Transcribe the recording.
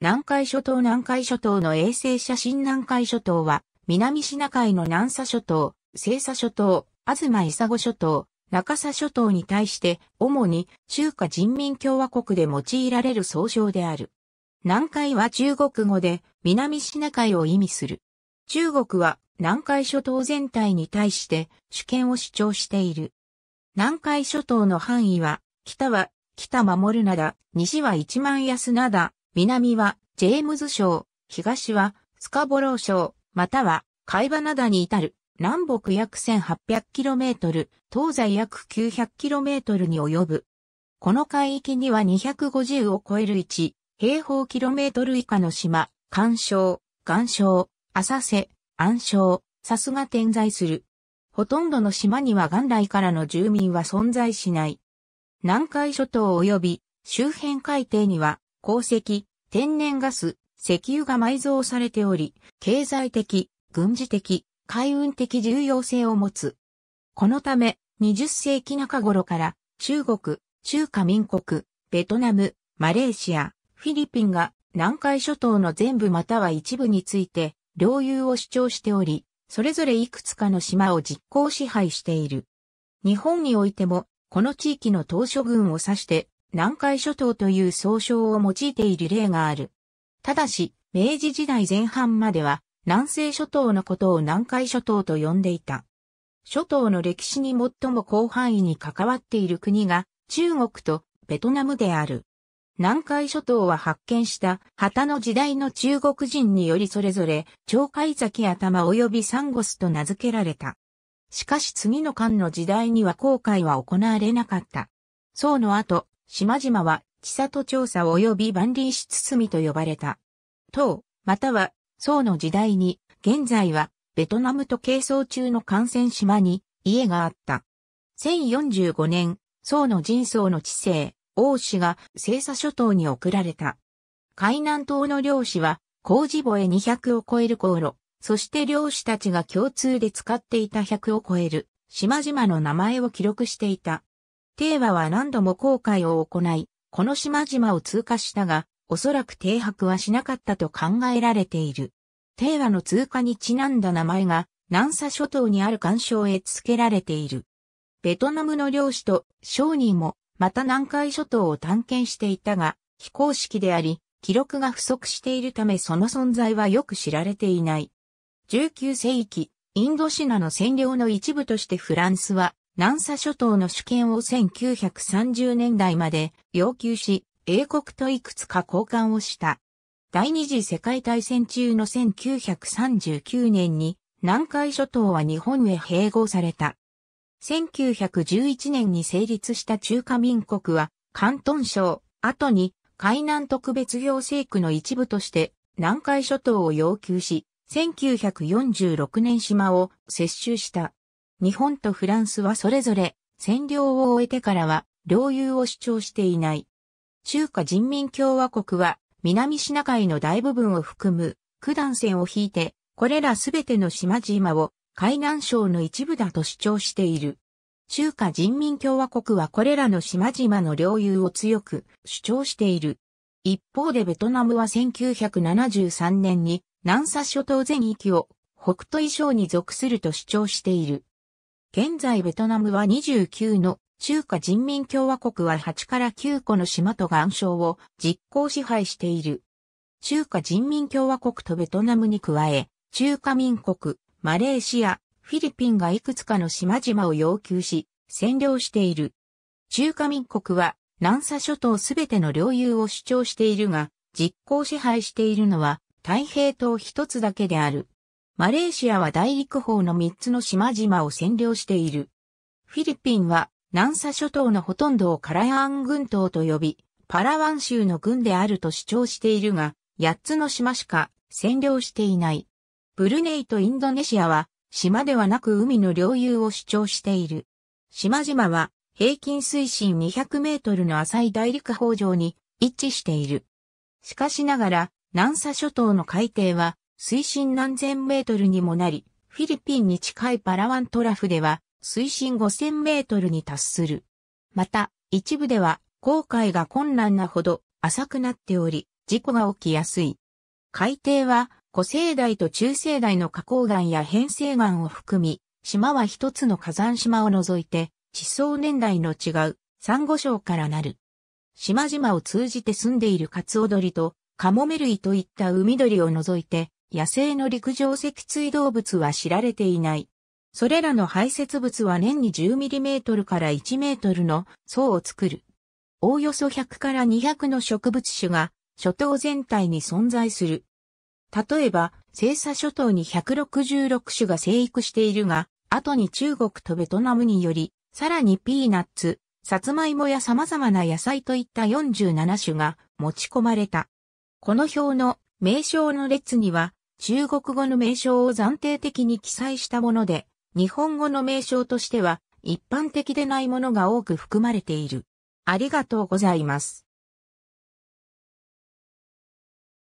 南海諸島南海諸島の衛星写真南海諸島は、南シナ海の南沙諸島、西沙諸島、東伊佐子諸島、中沙諸島に対して、主に中華人民共和国で用いられる総称である。南海は中国語で南シナ海を意味する。中国は南海諸島全体に対して主権を主張している。南海諸島の範囲は、北は北守るなだ、西は一万安なだ、南はジェームズ省、東はスカボロー省、または海花灘に至る南北約 1800km、東西約 900km に及ぶ。この海域には250を超える1、平方キロメートル以下の島、干渉、岩礁、浅瀬、暗礁、さすが点在する。ほとんどの島には元来からの住民は存在しない。南海諸島及び周辺海底には鉱石、天然ガス、石油が埋蔵されており、経済的、軍事的、海運的重要性を持つ。このため、20世紀中頃から、中国、中華民国、ベトナム、マレーシア、フィリピンが南海諸島の全部または一部について、領有を主張しており、それぞれいくつかの島を実行支配している。日本においても、この地域の島嶼群を指して、南海諸島という総称を用いている例がある。ただし、明治時代前半までは、南西諸島のことを南海諸島と呼んでいた。諸島の歴史に最も広範囲に関わっている国が中国とベトナムである。南海諸島は発見した旗の時代の中国人によりそれぞれ鳥海崎頭及びサンゴスと名付けられた。しかし次の漢の時代には航海は行われなかった。宋の後、島々は、地里調査及び万里し包と呼ばれた。唐、または、宋の時代に、現在は、ベトナムと係争中の幹線島に、家があった。1045年、宋の人宋の知性、王氏が清沙諸島に送られた。海南島の漁師は、工事簿へ200を超える航路、そして漁師たちが共通で使っていた100を超える島々の名前を記録していた。テーワは何度も航海を行い、この島々を通過したが、おそらく停泊はしなかったと考えられている。テーワの通過にちなんだ名前が、南沙諸島にある岩礁へ付けられている。ベトナムの領主と商人も、また南海諸島を探検していたが、非公式であり、記録が不足しているためその存在はよく知られていない。19世紀、インドシナの占領の一部としてフランスは南沙諸島の主権を1930年代まで要求し、英国といくつか交換をした。第二次世界大戦中の1939年に南海諸島は日本へ併合された。1911年に成立した中華民国は、関東省、後に海南特別行政区の一部として南海諸島を要求し、1946年島を接収した。日本とフランスはそれぞれ占領を終えてからは領有を主張していない。中華人民共和国は南シナ海の大部分を含む九段線を引いて、これらすべての島々を海南省の一部だと主張している。中華人民共和国はこれらの島々の領有を強く主張している。一方でベトナムは1973年に南沙諸島全域を北都以上に属すると主張している。現在ベトナムは29の中華人民共和国は8から9個の島と岩礁を実効支配している。中華人民共和国とベトナムに加え、中華民国、マレーシア、フィリピンがいくつかの島々を要求し、占領している。中華民国は南沙諸島すべての領有を主張しているが、実効支配しているのは太平島一つだけである。マレーシアは大陸方の3つの島々を占領している。フィリピンは南沙諸島のほとんどをカラヤーン群島と呼び、パラワン州の軍であると主張しているが、8つの島しか占領していない。ブルネイとインドネシアは島ではなく海の領有を主張している。島々は平均水深200メートルの浅い大陸方上に一致している。しかしながら、南沙諸島の海底は水深何千メートルにもなり、フィリピンに近いパラワントラフでは水深5000メートルに達する。また、一部では航海が困難なほど浅くなっており、事故が起きやすい。海底は古生代と中生代の花崗岩や変成岩を含み、島は一つの火山島を除いて、地層年代の違う、珊瑚礁からなる。島々を通じて住んでいるカツオドリと、カモメ類といった海鳥を除いて、野生の陸上脊椎動物は知られていない。それらの排泄物は年に1 0トルから1ルの層を作る。おおよそ100から200の植物種が諸島全体に存在する。例えば、星砂諸島に166種が生育しているが、後に中国とベトナムにより、さらにピーナッツ、サツマイモや様々な野菜といった47種が持ち込まれた。この表の名称の列には、中国語の名称を暫定的に記載したもので、日本語の名称としては一般的でないものが多く含まれている。ありがとうございます。